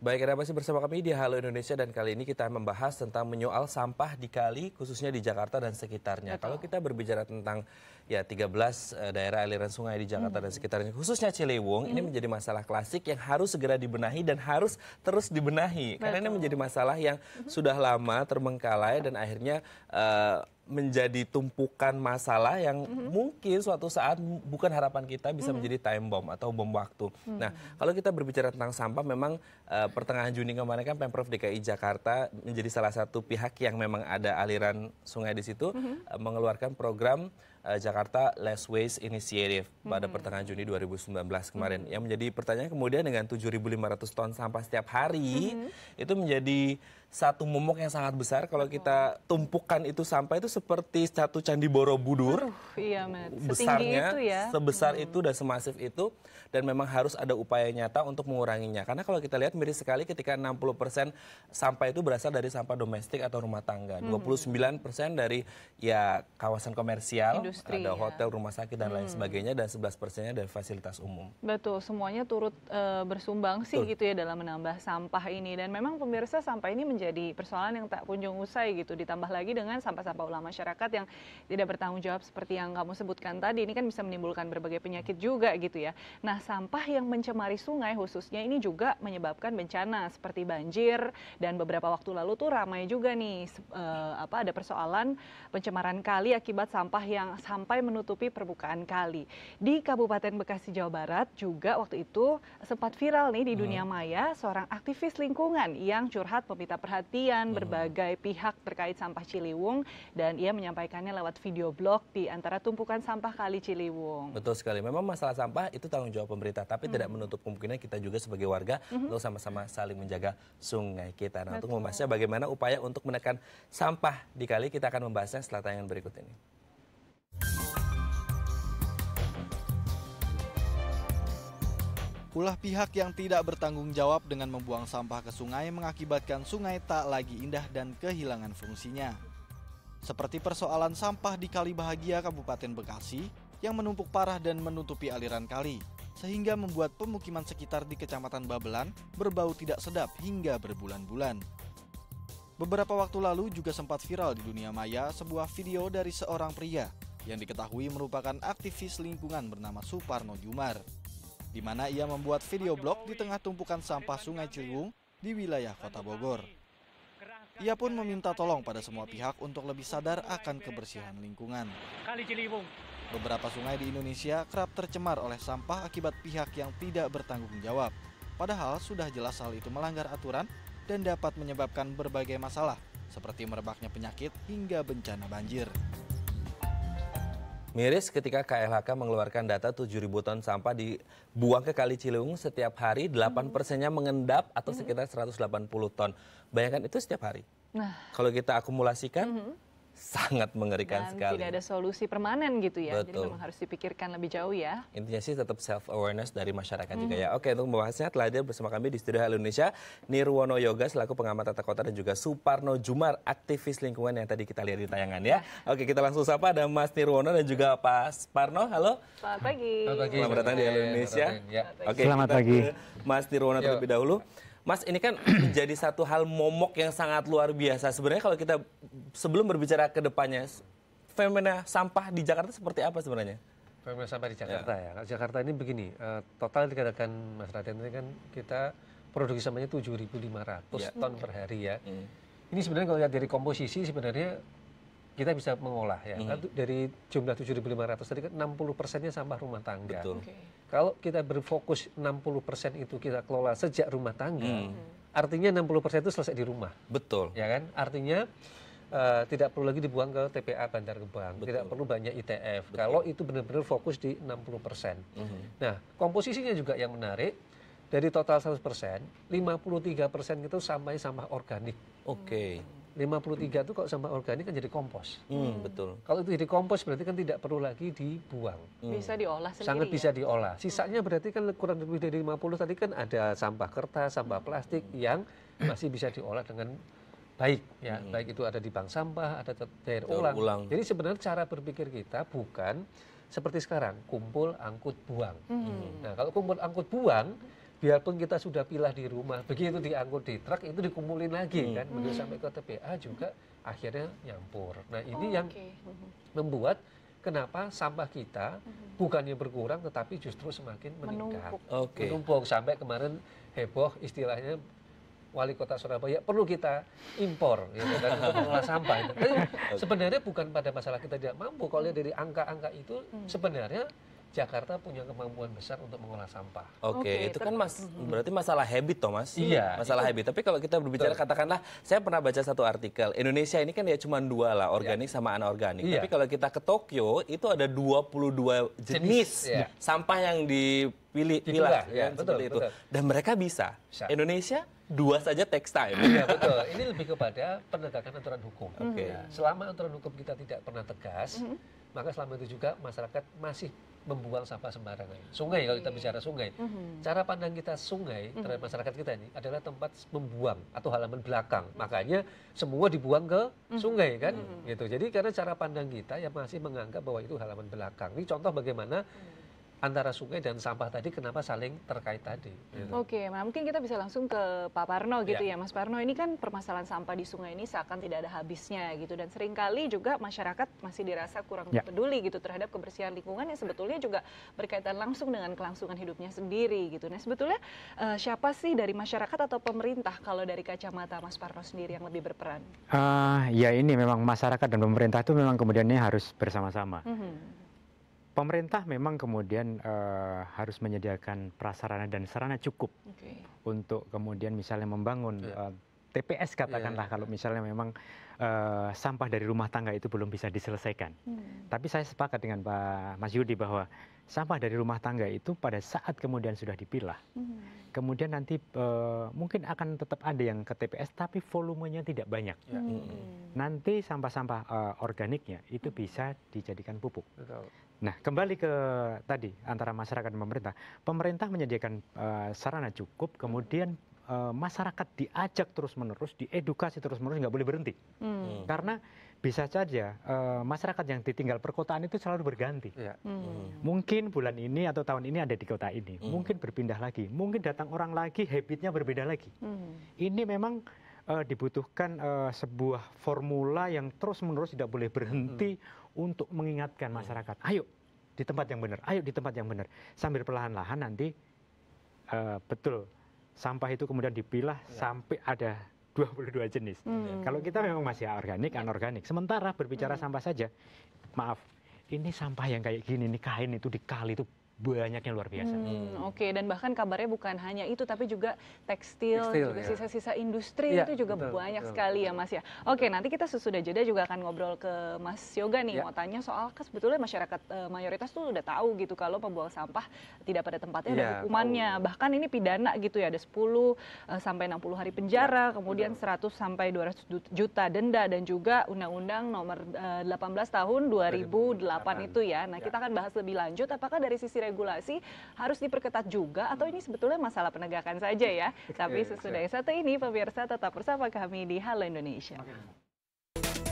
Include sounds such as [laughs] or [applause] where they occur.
Baik, ada masih bersama kami di Halo Indonesia dan kali ini kita membahas tentang menyoal sampah di kali khususnya di Jakarta dan sekitarnya. Betul. Kalau kita berbicara tentang ya 13 eh, daerah aliran sungai di Jakarta hmm. dan sekitarnya khususnya Ciliwung hmm. ini menjadi masalah klasik yang harus segera dibenahi dan harus terus dibenahi Betul. karena ini menjadi masalah yang hmm. sudah lama terbengkalai dan akhirnya uh, menjadi tumpukan masalah yang mm -hmm. mungkin suatu saat bukan harapan kita bisa mm -hmm. menjadi time bomb atau bom waktu. Mm -hmm. Nah, kalau kita berbicara tentang sampah, memang uh, pertengahan Juni kemarin kan Pemprov DKI Jakarta menjadi salah satu pihak yang memang ada aliran sungai di situ mm -hmm. uh, mengeluarkan program Eh, Jakarta Less Waste Initiative hmm. pada pertengahan Juni 2019 kemarin. Hmm. Yang menjadi pertanyaan kemudian dengan 7.500 ton sampah setiap hari hmm. itu menjadi satu momok yang sangat besar kalau kita tumpukan itu sampah itu seperti satu candi Borobudur. Uh, iya, besarnya itu ya. sebesar hmm. itu dan semasif itu dan memang harus ada upaya nyata untuk menguranginya. Karena kalau kita lihat miris sekali ketika 60% sampah itu berasal dari sampah domestik atau rumah tangga, hmm. 29% dari ya kawasan komersial, industri ada ya. hotel rumah sakit dan hmm. lain sebagainya dan 11 persennya dari fasilitas umum betul semuanya turut e, bersumbang sih gitu ya dalam menambah sampah ini dan memang pemirsa sampah ini menjadi persoalan yang tak kunjung usai gitu ditambah lagi dengan sampah-sampah ulama masyarakat yang tidak bertanggung jawab seperti yang kamu sebutkan tadi ini kan bisa menimbulkan berbagai penyakit juga gitu ya nah sampah yang mencemari sungai khususnya ini juga menyebabkan bencana seperti banjir dan beberapa waktu lalu tuh ramai juga nih e, apa ada persoalan pencemaran kali akibat sampah yang sampai menutupi permukaan kali. Di Kabupaten Bekasi, Jawa Barat juga waktu itu sempat viral nih di dunia hmm. maya seorang aktivis lingkungan yang curhat meminta perhatian hmm. berbagai pihak terkait sampah Ciliwung dan ia menyampaikannya lewat video blog di antara tumpukan sampah kali Ciliwung. Betul sekali. Memang masalah sampah itu tanggung jawab pemerintah, tapi hmm. tidak menutup kemungkinan kita juga sebagai warga hmm. untuk sama-sama saling menjaga sungai kita. Nah, Betul. untuk membahasnya bagaimana upaya untuk menekan sampah di kali kita akan membahasnya setelah tayangan berikut ini. Ulah pihak yang tidak bertanggung jawab dengan membuang sampah ke sungai mengakibatkan sungai tak lagi indah dan kehilangan fungsinya. Seperti persoalan sampah di Kali Bahagia Kabupaten Bekasi yang menumpuk parah dan menutupi aliran kali, sehingga membuat pemukiman sekitar di Kecamatan Babelan berbau tidak sedap hingga berbulan-bulan. Beberapa waktu lalu juga sempat viral di dunia maya sebuah video dari seorang pria yang diketahui merupakan aktivis lingkungan bernama Suparno Jumar di mana ia membuat video blog di tengah tumpukan sampah Sungai Ciliwung di wilayah Kota Bogor. Ia pun meminta tolong pada semua pihak untuk lebih sadar akan kebersihan lingkungan. Beberapa sungai di Indonesia kerap tercemar oleh sampah akibat pihak yang tidak bertanggung jawab. Padahal sudah jelas hal itu melanggar aturan dan dapat menyebabkan berbagai masalah seperti merebaknya penyakit hingga bencana banjir. Miris ketika KLHK mengeluarkan data 7.000 ton sampah dibuang ke Kali Ciliwung setiap hari, 8 persennya mengendap atau sekitar 180 ton. Bayangkan itu setiap hari. Nah. Kalau kita akumulasikan, mm -hmm sangat mengerikan Dan sekali. tidak ada solusi permanen gitu ya. Betul. Jadi memang harus dipikirkan lebih jauh ya. Intinya sih tetap self awareness dari masyarakat -hmm. juga ya. Oke, untuk membahasnya telah hadir bersama kami di Studio Halo Indonesia Nirwono Yoga selaku pengamat tata kota dan juga Suparno Jumar aktivis lingkungan yang tadi kita lihat di tayangan ya. ya. Oke, kita langsung sapa ada Mas Nirwono dan juga Pak Suparno. Halo. Selamat pagi. Selamat datang di Indonesia. Selamat pagi. Ya. Oke, Selamat pagi. Mas Nirwono terlebih ya. dahulu. Mas, ini kan [clears throat] menjadi satu hal momok yang sangat luar biasa. Sebenarnya kalau kita sebelum berbicara ke depannya, fenomena sampah di Jakarta seperti apa sebenarnya? Fenomena sampah di ya. Jakarta ya. ya. Jakarta ini begini, uh, total dikatakan Mas Raden ini kan kita produksi sampahnya 7.500 ya. ton per hari ya. Hmm. Ini sebenarnya kalau lihat dari komposisi sebenarnya kita bisa mengolah ya. -hmm. Dari jumlah 7.500 tadi kan 60 persennya sampah rumah tangga. Betul. Okay. Kalau kita berfokus 60 persen itu kita kelola sejak rumah tangga, artinya -hmm. artinya 60 persen itu selesai di rumah. Betul. Ya kan? Artinya uh, tidak perlu lagi dibuang ke TPA Bandar Gebang, Betul. tidak perlu banyak ITF. Betul. Kalau itu benar-benar fokus di 60 persen. -hmm. Nah, komposisinya juga yang menarik. Dari total 100 persen, 53 persen itu sampai sampah organik. Oke. Okay. 53 itu kalau sampah organik kan jadi kompos. Hmm, hmm, betul. Kalau itu jadi kompos berarti kan tidak perlu lagi dibuang. Hmm. Bisa diolah sendiri. Sangat ya? bisa diolah. Sisanya berarti kan kurang lebih dari 50 tadi kan ada sampah kertas, sampah hmm. plastik hmm. yang masih bisa diolah dengan baik ya. Hmm. Baik itu ada di bank sampah, ada daerah ulang. ulang. Jadi sebenarnya cara berpikir kita bukan seperti sekarang kumpul, angkut, buang. Hmm. hmm. Nah, kalau kumpul, angkut, buang biarpun kita sudah pilah di rumah, begitu diangkut di truk itu dikumpulin lagi hmm. kan, begitu hmm. sampai ke TPA juga akhirnya nyampur. Nah ini oh, yang okay. membuat kenapa sampah kita hmm bukannya berkurang tetapi justru semakin meningkat. Menumpuk. Okay. sampai kemarin heboh istilahnya wali kota Surabaya perlu kita impor ya, gitu dan mengolah sampah. Itu. [laughs] sebenarnya bukan pada masalah kita tidak mampu. Kalau dari angka-angka itu hmm. sebenarnya Jakarta punya kemampuan besar untuk mengolah sampah. Oke, okay, itu kan mas hmm. berarti masalah habit toh mas. Iya. Masalah itu. habit. Tapi kalau kita berbicara betul. katakanlah, saya pernah baca satu artikel Indonesia ini kan ya cuma dua lah iya. organik yeah. sama anorganik. Yeah. Tapi kalau kita ke Tokyo itu ada 22 jenis, jenis yeah. sampah yang dipilih pilah, iya, ya, betul, betul. itu. Dan mereka bisa. bisa. Indonesia dua saja tekstil. Iya betul. Ini lebih kepada penegakan aturan hukum. Oke. Okay. Nah, selama aturan hukum kita tidak pernah tegas, mm -hmm. maka selama itu juga masyarakat masih membuang sampah sembarangan. Sungai kalau kita iya. bicara sungai, mhm. cara pandang kita sungai mhm. terhadap masyarakat kita ini adalah tempat membuang atau halaman belakang. Makanya semua dibuang ke mhm. sungai kan, gitu. Jadi karena cara pandang kita yang masih menganggap bahwa itu halaman belakang. Ini contoh bagaimana antara sungai dan sampah tadi kenapa saling terkait tadi. Gitu. Oke, nah mungkin kita bisa langsung ke Pak Parno gitu ya. ya. Mas Parno ini kan permasalahan sampah di sungai ini seakan tidak ada habisnya gitu dan seringkali juga masyarakat masih dirasa kurang yeah. peduli gitu terhadap kebersihan lingkungan yang sebetulnya juga berkaitan langsung dengan kelangsungan hidupnya sendiri gitu. Nah sebetulnya uh, siapa sih dari masyarakat atau pemerintah kalau dari kacamata Mas Parno sendiri yang lebih berperan? Uh, ya ini memang masyarakat dan pemerintah itu memang kemudiannya harus bersama-sama. Mm -hmm pemerintah memang kemudian uh, harus menyediakan prasarana dan sarana cukup okay. untuk kemudian misalnya membangun yeah. Iya. uh, TPS katakanlah yeah. kalau misalnya memang uh, sampah dari rumah tangga itu belum bisa diselesaikan. Hmm. Tapi saya sepakat dengan Pak Mas Yudi bahwa sampah dari rumah tangga itu pada saat kemudian sudah dipilah, hmm. kemudian nanti uh, mungkin akan tetap ada yang ke TPS tapi volumenya tidak banyak. Yeah. Hmm. hmm. Nanti sampah-sampah uh, organiknya itu hmm. bisa dijadikan pupuk. Betul. Nah, kembali ke tadi antara masyarakat dan pemerintah. Pemerintah menyediakan uh, sarana cukup, hmm. kemudian Eh, masyarakat diajak terus menerus, diedukasi terus menerus nggak boleh berhenti. Hmm. hmm. Karena bisa saja uh, masyarakat yang ditinggal perkotaan itu selalu berganti. Ya. Hmm. Mungkin bulan ini atau tahun ini ada di kota ini, hmm. mungkin berpindah lagi, mungkin datang orang lagi, habitnya berbeda lagi. Hmm. Ini memang uh, dibutuhkan uh, sebuah formula yang terus menerus tidak boleh berhenti hmm. untuk mengingatkan hmm. masyarakat. Ayo di tempat yang benar, ayo di tempat yang benar, sambil perlahan-lahan nanti uh, betul sampah itu kemudian dipilah ya. sampai ada 22 [laughs] jenis. Hmm. Ya. Kalau kita memang masih organik, ya. anorganik. Sementara berbicara hmm. sampah saja, maaf, ini sampah yang kayak gini, ini kain itu dikali itu banyaknya luar biasa. Hmm, hmm. Oke, okay. dan bahkan kabarnya bukan hanya itu, tapi juga tekstil, tekstil juga ya. sisa-sisa ya. industri ya, itu juga betul, banyak betul, sekali ya, betul. ya Mas ya. Oke, okay, nanti kita sesudah jeda juga akan ngobrol ke Mas Yoga nih, ya. mau tanya soal kan sebetulnya masyarakat uh, mayoritas tuh udah tahu gitu kalau pembuang sampah tidak pada tempatnya ya, ada hukumannya, tahu. bahkan ini pidana gitu ya, ada 10 uh, eh, sampai 60 hari penjara, ya, kemudian betul. 100 sampai 200 juta denda dan juga Undang-Undang Nomor uh, eh, 18 Tahun 2008, 2008 itu ya. Nah, ya. kita akan bahas lebih lanjut apakah dari sisi regulasi harus diperketat juga atau ini sebetulnya masalah penegakan saja ya. Tapi sesudah yang satu ini pemirsa tetap bersama kami di Halo Indonesia. Okay.